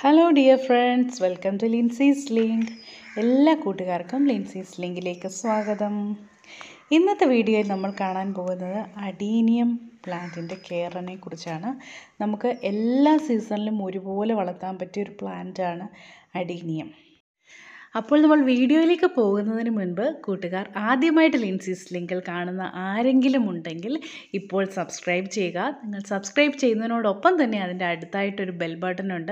hello dear friends welcome to Lincy's link എല്ലാ കൂട്ടുകാർക്കും ലിൻസീസ് ലിങ്കിലേക്ക് സ്വാഗതം ഇന്നത്തെ വീഡിയോയിൽ നമ്മൾ കാണാൻ പോകുന്നത് അഡീനിയം പ്ലാന്റിൻ്റെ കെയറിനെ കുറിച്ചാണ് നമുക്ക് എല്ലാ സീസണിലും ഒരുപോലെ വളർത്താൻ പറ്റിയ ഒരു പ്ലാന്റാണ് അഡീനിയം അപ്പോൾ നമ്മൾ വീഡിയോയിലേക്ക് പോകുന്നതിന് മുൻപ് കൂട്ടുകാർ ആദ്യമായിട്ട് ലിൻസീസ് ലിങ്കിൽ കാണുന്ന ആരെങ്കിലും ഉണ്ടെങ്കിൽ ഇപ്പോൾ സബ്സ്ക്രൈബ് ചെയ്യുക നിങ്ങൾ സബ്സ്ക്രൈബ് ചെയ്യുന്നതിനോടൊപ്പം തന്നെ അതിൻ്റെ അടുത്തായിട്ടൊരു ബെൽ ബട്ടൺ ഉണ്ട്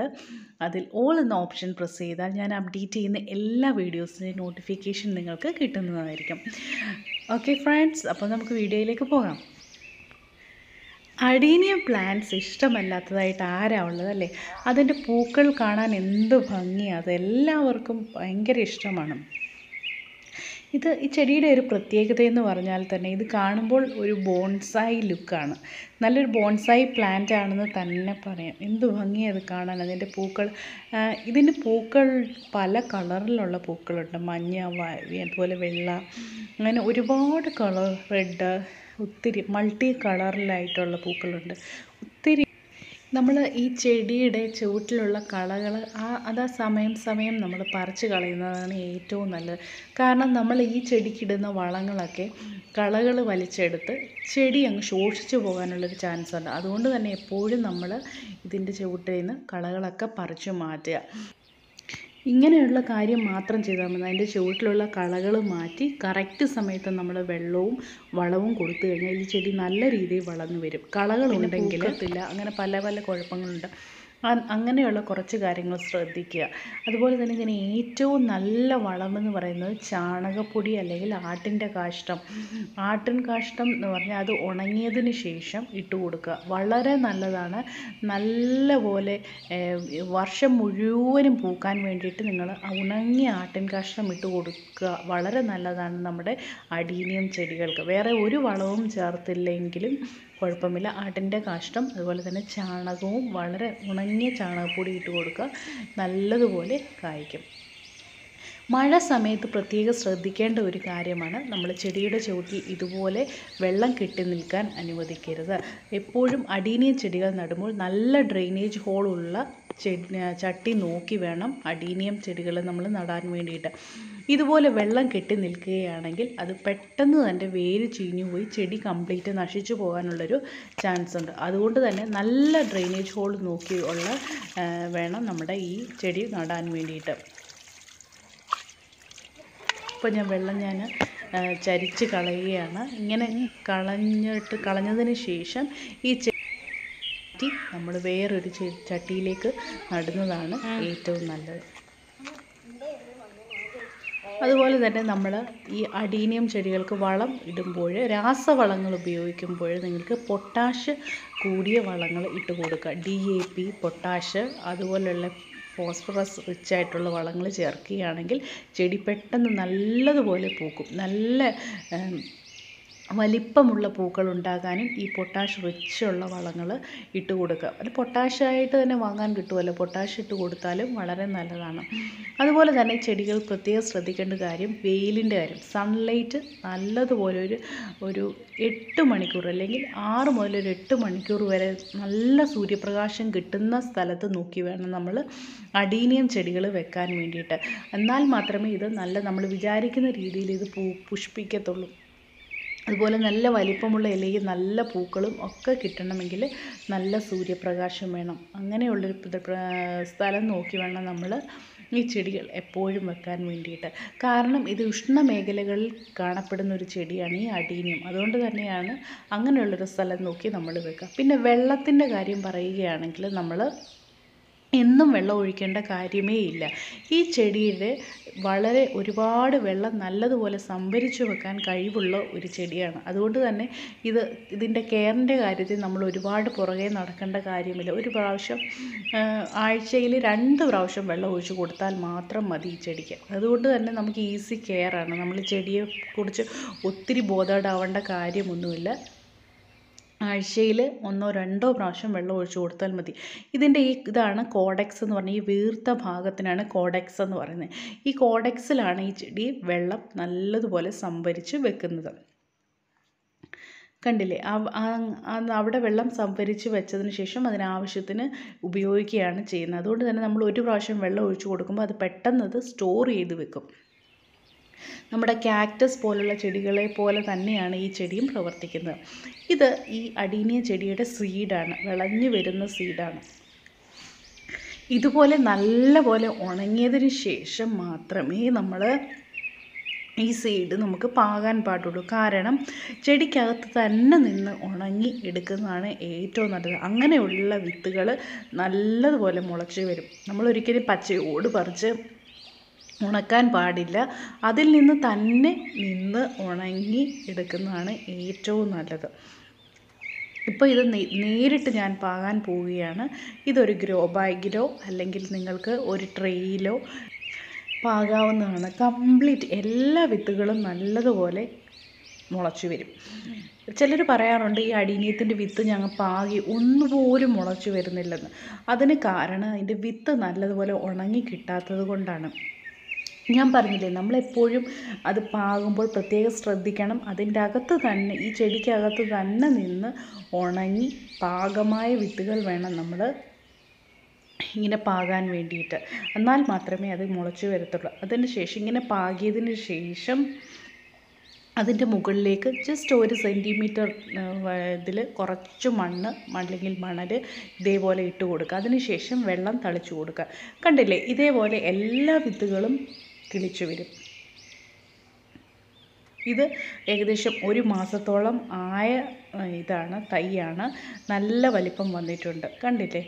അതിൽ ഓൾ എന്ന ഓപ്ഷൻ പ്രസ് ചെയ്താൽ ഞാൻ അപ്ഡേറ്റ് ചെയ്യുന്ന എല്ലാ വീഡിയോസിൻ്റെ നോട്ടിഫിക്കേഷൻ നിങ്ങൾക്ക് കിട്ടുന്നതായിരിക്കും ഓക്കെ ഫ്രണ്ട്സ് അപ്പോൾ നമുക്ക് വീഡിയോയിലേക്ക് പോകാം അടീനിയം പ്ലാന്റ്സ് ഇഷ്ടമല്ലാത്തതായിട്ട് ആരാ ഉള്ളത് അല്ലേ അതിൻ്റെ പൂക്കൾ കാണാൻ എന്ത് ഭംഗിയാണ് അതെല്ലാവർക്കും ഭയങ്കര ഇഷ്ടമാണ് ഇത് ഈ ചെടിയുടെ ഒരു പ്രത്യേകത എന്ന് പറഞ്ഞാൽ തന്നെ ഇത് കാണുമ്പോൾ ഒരു ബോൺസായി ലുക്കാണ് നല്ലൊരു ബോൺസായി പ്ലാന്റ് ആണെന്ന് തന്നെ പറയാം എന്ത് ഭംഗിയത് കാണാൻ അതിൻ്റെ പൂക്കൾ ഇതിൻ്റെ പൂക്കൾ പല കളറിലുള്ള പൂക്കളുണ്ട് മഞ്ഞ അതുപോലെ വെള്ള അങ്ങനെ ഒരുപാട് കളർ റെഡ് ഒത്തിരി മൾട്ടി കളറിലായിട്ടുള്ള പൂക്കളുണ്ട് നമ്മൾ ഈ ചെടിയുടെ ചുവട്ടിലുള്ള കളകൾ ആ അത് സമയം സമയം നമ്മൾ പറിച്ച് കളയുന്നതാണ് ഏറ്റവും നല്ലത് കാരണം നമ്മൾ ഈ ചെടിക്കിടുന്ന വളങ്ങളൊക്കെ കളകൾ വലിച്ചെടുത്ത് ചെടി അങ്ങ് ശോഷിച്ചു പോകാനുള്ളൊരു ചാൻസ് ഉണ്ട് അതുകൊണ്ട് തന്നെ എപ്പോഴും നമ്മൾ ഇതിൻ്റെ ചുവട്ടിൽ നിന്ന് കളകളൊക്കെ പറിച്ചു മാറ്റുക ഇങ്ങനെയുള്ള കാര്യം മാത്രം ചെയ്താൽ മതി അതിൻ്റെ ചുവട്ടിലുള്ള കളകൾ മാറ്റി കറക്റ്റ് സമയത്ത് നമ്മൾ വെള്ളവും വളവും കൊടുത്തു കഴിഞ്ഞാൽ ഈ ചെടി നല്ല രീതിയിൽ വളർന്നു വരും കളകളുണ്ടെങ്കിൽ അങ്ങനെ പല പല കുഴപ്പങ്ങളുണ്ട് അങ്ങനെയുള്ള കുറച്ച് കാര്യങ്ങൾ ശ്രദ്ധിക്കുക അതുപോലെ തന്നെ ഇതിന് ഏറ്റവും നല്ല വളമെന്ന് പറയുന്നത് ചാണകപ്പൊടി അല്ലെങ്കിൽ ആട്ടിൻ്റെ കാഷ്ടം ആട്ടിൻ കാഷ്ടം എന്ന് പറഞ്ഞാൽ അത് ഉണങ്ങിയതിന് ശേഷം ഇട്ട് കൊടുക്കുക വളരെ നല്ലതാണ് നല്ല പോലെ വർഷം മുഴുവനും പൂക്കാൻ വേണ്ടിയിട്ട് നിങ്ങൾ ഉണങ്ങിയ ആട്ടിൻ കാഷ്ടം ഇട്ട് കൊടുക്കുക വളരെ നല്ലതാണ് നമ്മുടെ അടീനിയം ചെടികൾക്ക് വേറെ ഒരു വളവും ചേർത്തില്ലെങ്കിലും കുഴപ്പമില്ല ആട്ടിൻ്റെ കാഷ്ടം അതുപോലെ തന്നെ ചാണകവും വളരെ ഉണങ്ങിയ ചാണകപ്പൊടി ഇട്ട് കൊടുക്കുക നല്ലതുപോലെ കായ്ക്കും മഴ സമയത്ത് പ്രത്യേകം ശ്രദ്ധിക്കേണ്ട ഒരു കാര്യമാണ് നമ്മൾ ചെടിയുടെ ചുവട്ടിൽ ഇതുപോലെ വെള്ളം കെട്ടി നിൽക്കാൻ അനുവദിക്കരുത് എപ്പോഴും അടീനിയ ചെടികൾ നടുമ്പോൾ നല്ല ഡ്രെയിനേജ് ഹോളുള്ള ചട്ടി നോക്കി വേണം അഡീനിയം ചെടികൾ നമ്മൾ നടാൻ വേണ്ടിയിട്ട് ഇതുപോലെ വെള്ളം കെട്ടി നിൽക്കുകയാണെങ്കിൽ അത് പെട്ടെന്ന് തന്നെ വേര് ചീഞ്ഞു പോയി ചെടി കംപ്ലീറ്റ് നശിച്ചു പോകാനുള്ളൊരു ചാൻസ് ഉണ്ട് അതുകൊണ്ട് തന്നെ നല്ല ഡ്രെയിനേജ് ഹോൾ നോക്കി ഉള്ള വേണം നമ്മുടെ ഈ ചെടി നടാൻ വേണ്ടിയിട്ട് ഇപ്പോൾ ഞാൻ വെള്ളം ഞാൻ ചരിച്ച് കളയുകയാണ് ഇങ്ങനെ കളഞ്ഞിട്ട് കളഞ്ഞതിന് ശേഷം ഈ മാറ്റി നമ്മൾ വേറൊരു ചട്ടിയിലേക്ക് നടുന്നതാണ് ഏറ്റവും നല്ലത് അതുപോലെ തന്നെ നമ്മൾ ഈ അഡീനിയം ചെടികൾക്ക് വളം ഇടുമ്പോൾ രാസവളങ്ങൾ ഉപയോഗിക്കുമ്പോൾ നിങ്ങൾക്ക് പൊട്ടാഷ് കൂടിയ വളങ്ങൾ ഇട്ട് കൊടുക്കുക ഡി എ പി പൊട്ടാഷ് അതുപോലെയുള്ള ഫോസ്ഫറസ് റിച്ച് ആയിട്ടുള്ള വളങ്ങൾ ചേർക്കുകയാണെങ്കിൽ ചെടി പെട്ടെന്ന് നല്ലതുപോലെ പൂക്കും നല്ല വലിപ്പമുള്ള പൂക്കൾ ഉണ്ടാകാനും ഈ പൊട്ടാഷ് റിച്ചുള്ള വളങ്ങൾ ഇട്ട് കൊടുക്കുക അത് പൊട്ടാഷായിട്ട് തന്നെ വാങ്ങാൻ കിട്ടുമല്ലോ പൊട്ടാഷ് ഇട്ട് കൊടുത്താലും വളരെ നല്ലതാണ് അതുപോലെ തന്നെ ചെടികൾ പ്രത്യേകം ശ്രദ്ധിക്കേണ്ട കാര്യം വെയിലിൻ്റെ കാര്യം സൺലൈറ്റ് നല്ലതുപോലെ ഒരു ഒരു എട്ട് മണിക്കൂർ അല്ലെങ്കിൽ ആറ് മുതൽ ഒരു എട്ട് മണിക്കൂർ വരെ നല്ല സൂര്യപ്രകാശം കിട്ടുന്ന സ്ഥലത്ത് നോക്കി വേണം നമ്മൾ അടീനിയം ചെടികൾ വെക്കാൻ വേണ്ടിയിട്ട് എന്നാൽ മാത്രമേ ഇത് നല്ല നമ്മൾ വിചാരിക്കുന്ന രീതിയിൽ ഇത് പൂ പുഷ്പിക്കത്തുള്ളൂ അതുപോലെ നല്ല വലിപ്പമുള്ള ഇലയും നല്ല പൂക്കളും ഒക്കെ കിട്ടണമെങ്കിൽ നല്ല സൂര്യപ്രകാശം വേണം അങ്ങനെയുള്ളൊരു സ്ഥലം നോക്കി വേണം നമ്മൾ ഈ ചെടികൾ എപ്പോഴും വെക്കാൻ വേണ്ടിയിട്ട് കാരണം ഇത് ഉഷ്ണമേഖലകളിൽ കാണപ്പെടുന്ന ഒരു ചെടിയാണ് ഈ അടീനിയം അതുകൊണ്ട് തന്നെയാണ് അങ്ങനെയുള്ളൊരു സ്ഥലം നോക്കി നമ്മൾ വെക്കുക പിന്നെ വെള്ളത്തിൻ്റെ കാര്യം പറയുകയാണെങ്കിൽ നമ്മൾ എന്നും വെള്ളം ഒഴിക്കേണ്ട കാര്യമേ ഇല്ല ഈ ചെടിയിൽ വളരെ ഒരുപാട് വെള്ളം നല്ലതുപോലെ സംഭരിച്ചു വെക്കാൻ കഴിവുള്ള ഒരു ചെടിയാണ് അതുകൊണ്ട് തന്നെ ഇത് ഇതിൻ്റെ കെയറിൻ്റെ കാര്യത്തിൽ നമ്മൾ ഒരുപാട് പുറകെ നടക്കേണ്ട കാര്യമില്ല ഒരു പ്രാവശ്യം ആഴ്ചയിൽ രണ്ട് പ്രാവശ്യം വെള്ളം ഒഴിച്ചു കൊടുത്താൽ മാത്രം മതി ഈ ചെടിക്ക് അതുകൊണ്ട് തന്നെ നമുക്ക് ഈസി കെയറാണ് നമ്മൾ ചെടിയെ ഒത്തിരി ഒത്തിരി ആവേണ്ട കാര്യമൊന്നുമില്ല ആഴ്ചയിൽ ഒന്നോ രണ്ടോ പ്രാവശ്യം വെള്ളം ഒഴിച്ചു കൊടുത്താൽ മതി ഇതിൻ്റെ ഈ ഇതാണ് കോഡെക്സ് എന്ന് പറഞ്ഞ ഈ വീർത്ത ഭാഗത്തിനാണ് കോഡെക്സ് എന്ന് പറയുന്നത് ഈ കോഡെക്സിലാണ് ഈ ചെടി വെള്ളം നല്ലതുപോലെ സംഭരിച്ച് വെക്കുന്നത് കണ്ടില്ലേ അവിടെ വെള്ളം സംഭരിച്ച് വെച്ചതിന് ശേഷം അതിനാവശ്യത്തിന് ഉപയോഗിക്കുകയാണ് ചെയ്യുന്നത് അതുകൊണ്ട് തന്നെ നമ്മൾ ഒരു പ്രാവശ്യം വെള്ളം ഒഴിച്ചു കൊടുക്കുമ്പോൾ അത് പെട്ടെന്ന് അത് സ്റ്റോർ ചെയ്ത് വെക്കും നമ്മുടെ കാക്ടസ് പോലുള്ള ചെടികളെ പോലെ തന്നെയാണ് ഈ ചെടിയും പ്രവർത്തിക്കുന്നത് ഇത് ഈ അടീനിയ ചെടിയുടെ സീഡാണ് വിളഞ്ഞു വരുന്ന സീഡാണ് ഇതുപോലെ നല്ലപോലെ ഉണങ്ങിയതിന് ശേഷം മാത്രമേ നമ്മൾ ഈ സീഡ് നമുക്ക് പാകാൻ പാടുള്ളൂ കാരണം ചെടിക്കകത്ത് തന്നെ നിന്ന് ഉണങ്ങി എടുക്കുന്നതാണ് ഏറ്റവും നല്ലത് അങ്ങനെയുള്ള വിത്തുകൾ നല്ലതുപോലെ മുളച്ച് വരും നമ്മളൊരിക്കലും പച്ചയോട് പറിച്ച് ഉണക്കാൻ പാടില്ല അതിൽ നിന്ന് തന്നെ നിന്ന് ഉണങ്ങി എടുക്കുന്നതാണ് ഏറ്റവും നല്ലത് ഇപ്പോൾ ഇത് നേരിട്ട് ഞാൻ പാകാൻ പോവുകയാണ് ഇതൊരു ഗ്രോ ബാഗിലോ അല്ലെങ്കിൽ നിങ്ങൾക്ക് ഒരു ട്രെയിലോ പാകാവുന്നതാണ് കംപ്ലീറ്റ് എല്ലാ വിത്തുകളും നല്ലതുപോലെ മുളച്ചു വരും ചിലർ പറയാറുണ്ട് ഈ അടിനീയത്തിൻ്റെ വിത്ത് ഞങ്ങൾ പാകി ഒന്നുപോലും മുളച്ചു വരുന്നില്ലെന്ന് അതിന് കാരണം അതിൻ്റെ വിത്ത് നല്ലതുപോലെ ഉണങ്ങി കിട്ടാത്തത് കൊണ്ടാണ് ഞാൻ പറഞ്ഞില്ലേ നമ്മളെപ്പോഴും അത് പാകുമ്പോൾ പ്രത്യേകം ശ്രദ്ധിക്കണം അതിൻ്റെ അകത്ത് തന്നെ ഈ ചെടിക്കകത്ത് തന്നെ നിന്ന് ഉണങ്ങി പാകമായ വിത്തുകൾ വേണം നമ്മൾ ഇങ്ങനെ പാകാൻ വേണ്ടിയിട്ട് എന്നാൽ മാത്രമേ അത് മുളച്ച് വരത്തുള്ളൂ അതിന് ശേഷം ഇങ്ങനെ പാകിയതിന് ശേഷം അതിൻ്റെ മുകളിലേക്ക് ജസ്റ്റ് ഒരു സെൻറ്റിമീറ്റർ ഇതിൽ കുറച്ച് മണ്ണ് അല്ലെങ്കിൽ മണൽ ഇതേപോലെ ഇട്ട് കൊടുക്കുക അതിനുശേഷം വെള്ളം തളിച്ചു കൊടുക്കുക കണ്ടില്ലേ ഇതേപോലെ എല്ലാ വിത്തുകളും കിളിച്ചു വരും ഇത് ഏകദേശം ഒരു മാസത്തോളം ആയ ഇതാണ് തൈയാണ് നല്ല വലിപ്പം വന്നിട്ടുണ്ട് കണ്ടില്ലേ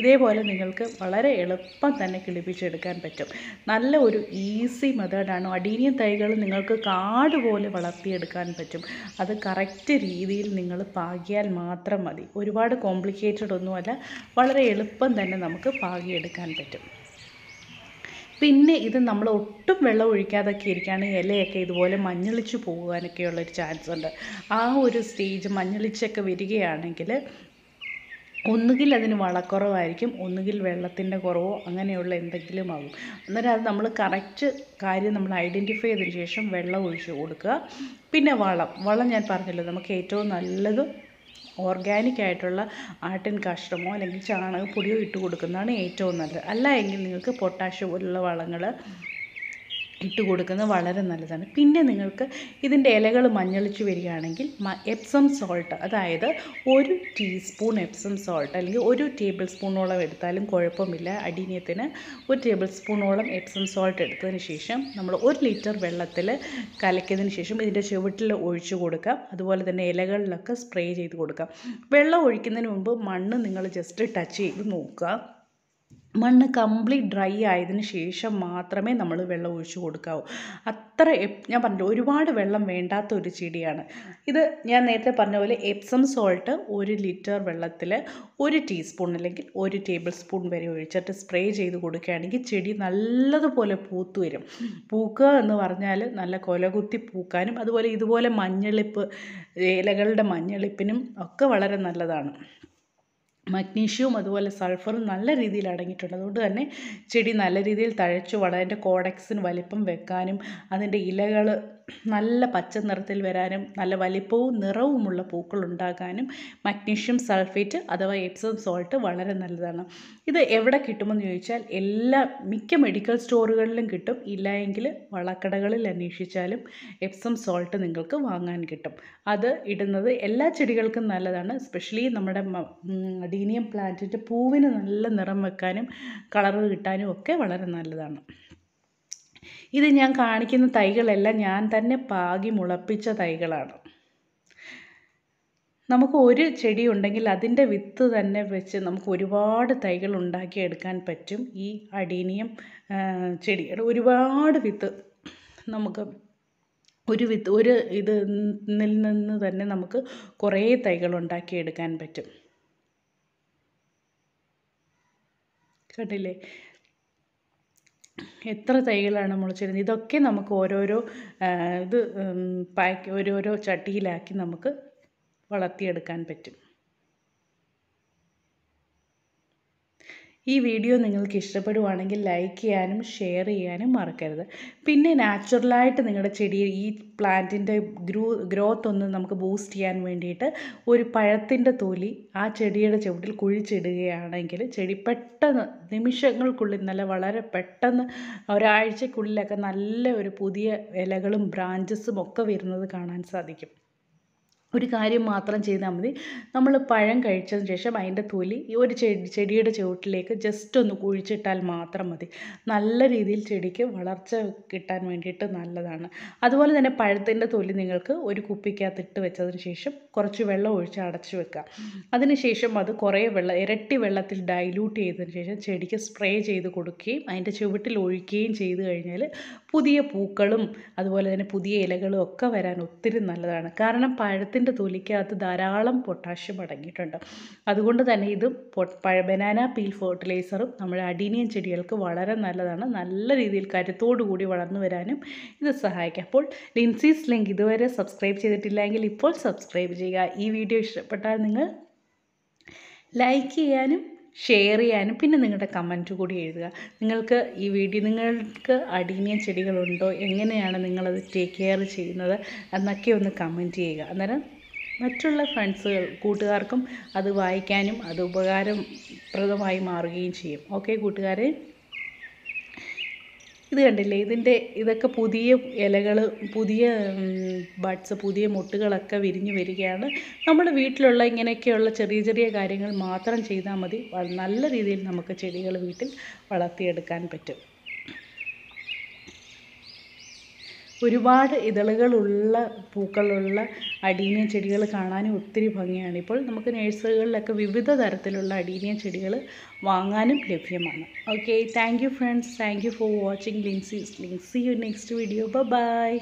ഇതേപോലെ നിങ്ങൾക്ക് വളരെ എളുപ്പം തന്നെ കിളിപ്പിച്ചെടുക്കാൻ പറ്റും നല്ല ഒരു ഈസി മെത്തേഡാണ് അടീനിയം തൈകൾ നിങ്ങൾക്ക് കാട് പോലെ വളർത്തിയെടുക്കാൻ പറ്റും അത് കറക്റ്റ് രീതിയിൽ നിങ്ങൾ പാകിയാൽ മാത്രം മതി ഒരുപാട് കോംപ്ലിക്കേറ്റഡ് ഒന്നുമല്ല വളരെ എളുപ്പം തന്നെ നമുക്ക് പാകിയെടുക്കാൻ പറ്റും പിന്നെ ഇത് നമ്മൾ ഒട്ടും വെള്ളം ഒഴിക്കാതൊക്കെ ഇരിക്കുകയാണ് ഇലയൊക്കെ ഇതുപോലെ മഞ്ഞളിച്ച് പോകാനൊക്കെയുള്ള ഒരു ചാൻസ് ഉണ്ട് ആ ഒരു സ്റ്റേജ് മഞ്ഞളിച്ചൊക്കെ വരികയാണെങ്കിൽ ഒന്നുകിൽ അതിന് വളക്കുറവായിരിക്കും ഒന്നുകിൽ വെള്ളത്തിൻ്റെ കുറവോ അങ്ങനെയുള്ള എന്തെങ്കിലും ആകും അന്നേരം അത് നമ്മൾ കറക്റ്റ് കാര്യം നമ്മൾ ഐഡൻറ്റിഫൈ ചെയ്തതിന് ശേഷം വെള്ളം ഒഴിച്ച് കൊടുക്കുക പിന്നെ വളം വളം ഞാൻ പറഞ്ഞല്ലോ നമുക്ക് ഏറ്റവും നല്ലത് ഓർഗാനിക് ആയിട്ടുള്ള ആട്ടിൻ കാഷ്ടമോ അല്ലെങ്കിൽ ചാണകപ്പൊടിയോ ഇട്ട് കൊടുക്കുന്നതാണ് ഏറ്റവും നല്ലത് അല്ല എങ്കിൽ നിങ്ങൾക്ക് പൊട്ടാഷ്യം പോലുള്ള വളങ്ങൾ ഇട്ട് കൊടുക്കുന്നത് വളരെ നല്ലതാണ് പിന്നെ നിങ്ങൾക്ക് ഇതിൻ്റെ ഇലകൾ മഞ്ഞളിച്ച് വരികയാണെങ്കിൽ എപ്സം സോൾട്ട് അതായത് ഒരു ടീസ്പൂൺ എപ്സം സോൾട്ട് അല്ലെങ്കിൽ ഒരു ടേബിൾ സ്പൂണോളം എടുത്താലും കുഴപ്പമില്ല അടിനീയത്തിന് ഒരു ടേബിൾ സ്പൂണോളം എപ്സം സോൾട്ട് എടുത്തതിന് ശേഷം നമ്മൾ ഒരു ലിറ്റർ വെള്ളത്തിൽ കലക്കിയതിന് ശേഷം ഇതിൻ്റെ ചുവട്ടിൽ ഒഴിച്ചു കൊടുക്കാം അതുപോലെ തന്നെ ഇലകളിലൊക്കെ സ്പ്രേ ചെയ്ത് കൊടുക്കാം വെള്ളം ഒഴിക്കുന്നതിന് മുമ്പ് മണ്ണ് നിങ്ങൾ ജസ്റ്റ് ടച്ച് ചെയ്ത് നോക്കുക മണ്ണ് കംപ്ലീറ്റ് ഡ്രൈ ആയതിന് ശേഷം മാത്രമേ നമ്മൾ വെള്ളം ഒഴിച്ചു കൊടുക്കാവൂ അത്ര ഞാൻ പറഞ്ഞു ഒരുപാട് വെള്ളം വേണ്ടാത്ത ഒരു ചെടിയാണ് ഇത് ഞാൻ നേരത്തെ പറഞ്ഞ പോലെ എപ്സം സോൾട്ട് ഒരു ലിറ്റർ വെള്ളത്തിൽ ഒരു ടീസ്പൂൺ അല്ലെങ്കിൽ ഒരു ടേബിൾ സ്പൂൺ വരെ ഒഴിച്ചിട്ട് സ്പ്രേ ചെയ്ത് കൊടുക്കുകയാണെങ്കിൽ ചെടി നല്ലതുപോലെ പൂത്തു വരും പൂക്കുക എന്ന് പറഞ്ഞാൽ നല്ല കൊലകുത്തി പൂക്കാനും അതുപോലെ ഇതുപോലെ മഞ്ഞളിപ്പ് ഇലകളുടെ മഞ്ഞളിപ്പിനും ഒക്കെ വളരെ നല്ലതാണ് മഗ്നീഷ്യവും അതുപോലെ സൾഫറും നല്ല രീതിയിൽ അടങ്ങിയിട്ടുണ്ട് അതുകൊണ്ട് തന്നെ ചെടി നല്ല രീതിയിൽ തഴച്ചു അതിൻ്റെ കോഡക്സിന് വലിപ്പം വെക്കാനും അതിൻ്റെ ഇലകൾ നല്ല പച്ച നിറത്തിൽ വരാനും നല്ല വലിപ്പവും നിറവുമുള്ള പൂക്കൾ ഉണ്ടാകാനും മഗ്നീഷ്യം സൾഫേറ്റ് അഥവാ എപ്സം സോൾട്ട് വളരെ നല്ലതാണ് ഇത് എവിടെ കിട്ടുമെന്ന് ചോദിച്ചാൽ എല്ലാ മിക്ക മെഡിക്കൽ സ്റ്റോറുകളിലും കിട്ടും ഇല്ലായെങ്കിൽ വളക്കടകളിൽ അന്വേഷിച്ചാലും എപ്സം സോൾട്ട് നിങ്ങൾക്ക് വാങ്ങാൻ കിട്ടും അത് ഇടുന്നത് എല്ലാ ചെടികൾക്കും നല്ലതാണ് സ്പെഷ്യലി നമ്മുടെ ഡി ഗാർഡീനിയം പ്ലാന്റിൻ്റെ പൂവിന് നല്ല നിറം വെക്കാനും കളറ് കിട്ടാനും ഒക്കെ വളരെ നല്ലതാണ് ഇത് ഞാൻ കാണിക്കുന്ന തൈകളെല്ലാം ഞാൻ തന്നെ പാകി മുളപ്പിച്ച തൈകളാണ് നമുക്ക് ഒരു ചെടി ഉണ്ടെങ്കിൽ അതിൻ്റെ വിത്ത് തന്നെ വെച്ച് നമുക്ക് ഒരുപാട് തൈകൾ ഉണ്ടാക്കിയെടുക്കാൻ പറ്റും ഈ അടീനിയം ചെടിയുടെ ഒരുപാട് വിത്ത് നമുക്ക് ഒരു വിത്ത് ഒരു ഇതിൽ നിന്ന് തന്നെ നമുക്ക് കുറേ തൈകൾ ഉണ്ടാക്കിയെടുക്കാൻ പറ്റും കണ്ടില്ലേ എത്ര തൈകളാണ് മുളച്ചിരുന്നത് ഇതൊക്കെ നമുക്ക് ഓരോരോ ഇത് പാക്ക് ഓരോരോ ചട്ടിയിലാക്കി നമുക്ക് വളർത്തിയെടുക്കാൻ പറ്റും ഈ വീഡിയോ നിങ്ങൾക്ക് ഇഷ്ടപ്പെടുവാണെങ്കിൽ ലൈക്ക് ചെയ്യാനും ഷെയർ ചെയ്യാനും മറക്കരുത് പിന്നെ നാച്ചുറലായിട്ട് നിങ്ങളുടെ ചെടി ഈ പ്ലാന്റിൻ്റെ ഗ്രൂ ഗ്രോത്ത് ഒന്ന് നമുക്ക് ബൂസ്റ്റ് ചെയ്യാൻ വേണ്ടിയിട്ട് ഒരു പഴത്തിൻ്റെ തൊലി ആ ചെടിയുടെ ചുവട്ടിൽ കുഴിച്ചിടുകയാണെങ്കിൽ ചെടി പെട്ടെന്ന് നിമിഷങ്ങൾക്കുള്ളിൽ നല്ല വളരെ പെട്ടെന്ന് ഒരാഴ്ചക്കുള്ളിലൊക്കെ നല്ല ഒരു പുതിയ ഇലകളും ബ്രാഞ്ചസും ഒക്കെ വരുന്നത് കാണാൻ സാധിക്കും ഒരു കാര്യം മാത്രം ചെയ്താൽ മതി നമ്മൾ പഴം കഴിച്ചതിന് ശേഷം അതിൻ്റെ തൊലി ഈ ഒരു ചെടി ചെടിയുടെ ചുവട്ടിലേക്ക് ജസ്റ്റ് ഒന്ന് കുഴിച്ചിട്ടാൽ മാത്രം മതി നല്ല രീതിയിൽ ചെടിക്ക് വളർച്ച കിട്ടാൻ വേണ്ടിയിട്ട് നല്ലതാണ് അതുപോലെ തന്നെ പഴത്തിൻ്റെ തൊലി നിങ്ങൾക്ക് ഒരു കുപ്പിക്കകത്ത് ഇട്ട് വെച്ചതിന് ശേഷം കുറച്ച് വെള്ളം ഒഴിച്ച് അടച്ചു വെക്കുക അതിനുശേഷം അത് കുറേ വെള്ളം ഇരട്ടി വെള്ളത്തിൽ ഡൈല്യൂട്ട് ചെയ്തതിന് ശേഷം ചെടിക്ക് സ്പ്രേ ചെയ്ത് കൊടുക്കുകയും അതിൻ്റെ ചുവട്ടിൽ ഒഴിക്കുകയും ചെയ്ത് കഴിഞ്ഞാൽ പുതിയ പൂക്കളും അതുപോലെ തന്നെ പുതിയ ഇലകളും ഒക്കെ വരാൻ ഒത്തിരി നല്ലതാണ് കാരണം പഴത്തിൽ പഴത്തിൻ്റെ തൊലിക്കകത്ത് ധാരാളം പൊട്ടാഷ്യം അടങ്ങിയിട്ടുണ്ട് അതുകൊണ്ട് തന്നെ ഇത് ബനാന പീൽ ഫെർട്ടിലൈസറും നമ്മുടെ അഡീനിയം ചെടികൾക്ക് വളരെ നല്ലതാണ് നല്ല രീതിയിൽ കരുത്തോടു കൂടി വളർന്നു വരാനും ഇത് സഹായിക്കും അപ്പോൾ ലിൻസീസ് ലിങ്ക് ഇതുവരെ സബ്സ്ക്രൈബ് ചെയ്തിട്ടില്ലെങ്കിൽ ഇപ്പോൾ സബ്സ്ക്രൈബ് ചെയ്യുക ഈ വീഡിയോ ഇഷ്ടപ്പെട്ടാൽ നിങ്ങൾ ലൈക്ക് ചെയ്യാനും ഷെയർ ചെയ്യാനും പിന്നെ നിങ്ങളുടെ കമൻറ്റ് കൂടി എഴുതുക നിങ്ങൾക്ക് ഈ വീഡിയോ നിങ്ങൾക്ക് അടീനിയ ചെടികളുണ്ടോ എങ്ങനെയാണ് നിങ്ങളത് ടേക്ക് കെയർ ചെയ്യുന്നത് എന്നൊക്കെ ഒന്ന് കമൻറ്റ് ചെയ്യുക അന്നേരം മറ്റുള്ള ഫ്രണ്ട്സുകൾ കൂട്ടുകാർക്കും അത് വായിക്കാനും അത് ഉപകാരപ്രദമായി മാറുകയും ചെയ്യും ഓക്കെ കൂട്ടുകാരെ ഇത് കണ്ടില്ലേ ഇതിൻ്റെ ഇതൊക്കെ പുതിയ ഇലകൾ പുതിയ ബഡ്സ് പുതിയ മുട്ടുകളൊക്കെ വിരിഞ്ഞു വരികയാണ് നമ്മുടെ വീട്ടിലുള്ള ഇങ്ങനെയൊക്കെയുള്ള ചെറിയ ചെറിയ കാര്യങ്ങൾ മാത്രം ചെയ്താൽ മതി നല്ല രീതിയിൽ നമുക്ക് ചെടികൾ വീട്ടിൽ വളർത്തിയെടുക്കാൻ പറ്റും ഒരുപാട് ഇതളുകളുള്ള പൂക്കളുള്ള അഡീനിയം ചെടികൾ കാണാനും ഒത്തിരി ഭംഗിയാണ് ഇപ്പോൾ നമുക്ക് നേഴ്സറികളിലൊക്കെ വിവിധ തരത്തിലുള്ള അഡീനിയം ചെടികൾ വാങ്ങാനും ലഭ്യമാണ് okay thank you friends thank you for watching Lincy Lincy you next video by